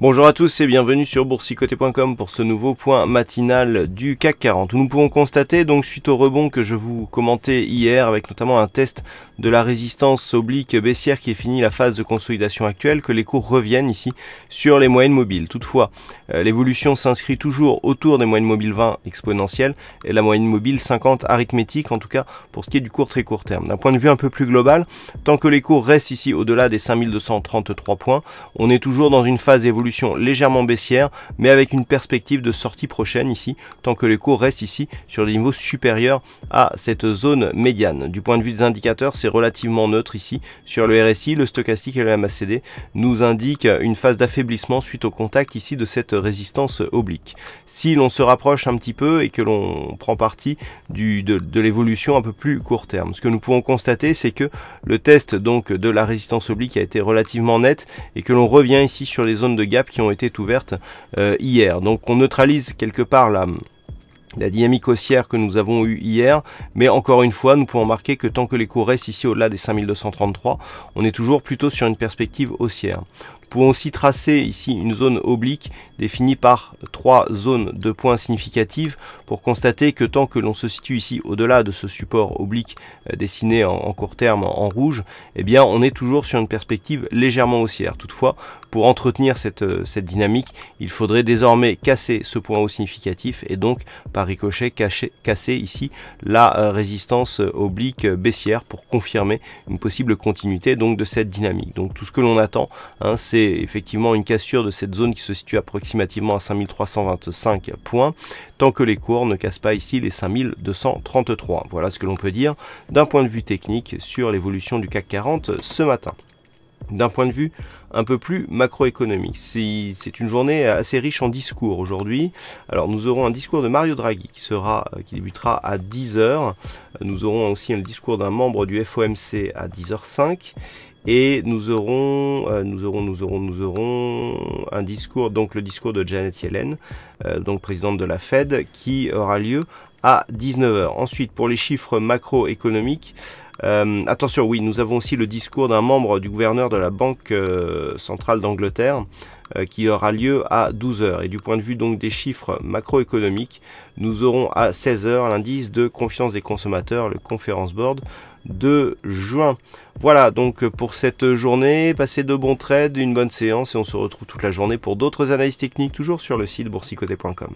Bonjour à tous et bienvenue sur boursicoté.com pour ce nouveau point matinal du CAC 40 nous pouvons constater donc suite au rebond que je vous commentais hier avec notamment un test de la résistance oblique baissière qui est fini la phase de consolidation actuelle que les cours reviennent ici sur les moyennes mobiles. Toutefois, euh, l'évolution s'inscrit toujours autour des moyennes mobiles 20 exponentielles et la moyenne mobile 50 arithmétique en tout cas pour ce qui est du court très court terme. D'un point de vue un peu plus global, tant que les cours restent ici au-delà des 5233 points, on est toujours dans une phase évolutive légèrement baissière, mais avec une perspective de sortie prochaine ici, tant que les cours restent ici sur des niveaux supérieurs à cette zone médiane. Du point de vue des indicateurs, c'est relativement neutre ici. Sur le RSI, le stochastique et le MACD nous indiquent une phase d'affaiblissement suite au contact ici de cette résistance oblique. Si l'on se rapproche un petit peu et que l'on prend partie de, l'évolution un peu plus court terme, ce que nous pouvons constater, c'est que le test donc de la résistance oblique a été relativement net et que l'on revient ici sur les zones de gaz qui ont été ouvertes euh, hier. Donc on neutralise quelque part la, la dynamique haussière que nous avons eue hier, mais encore une fois, nous pouvons marquer que tant que les cours restent ici au-delà des 5233, on est toujours plutôt sur une perspective haussière pouvons aussi tracer ici une zone oblique définie par trois zones de points significatifs pour constater que tant que l'on se situe ici au-delà de ce support oblique euh, dessiné en, court terme en, rouge, eh bien on est toujours sur une perspective légèrement haussière. Toutefois, pour entretenir cette, euh, dynamique, il faudrait désormais casser ce point haut significatif et donc par ricochet casser ici la euh, résistance oblique baissière pour confirmer une possible continuité donc de cette dynamique. Donc tout ce que l'on attend, hein, c'est effectivement une cassure de cette zone qui se situe approximativement à 5325 points, tant que les cours ne cassent pas ici les 5233. Voilà ce que l'on peut dire d'un point de vue technique sur l'évolution du CAC 40 ce matin d'un point de vue un peu plus macroéconomique. C'est une journée assez riche en discours aujourd'hui. Alors nous aurons un discours de Mario Draghi qui, sera, euh, qui débutera à 10h. Nous aurons aussi un discours d'un membre du FOMC à 10h05. Et nous aurons, euh, nous aurons, nous aurons, nous aurons un discours, donc le discours de Janet Yellen, euh, donc présidente de la Fed, qui aura lieu à 19h. Ensuite, pour les chiffres macroéconomiques, euh, attention, oui, nous avons aussi le discours d'un membre du gouverneur de la Banque centrale d'Angleterre qui aura lieu à 12h. Et du point de vue donc des chiffres macroéconomiques, nous aurons à 16h l'indice de confiance des consommateurs, le Conference Board de juin. Voilà donc euh, pour cette journée, passez de bons trades, une bonne séance et on se retrouve toute la journée pour d'autres analyses techniques toujours sur le site boursicoté.com.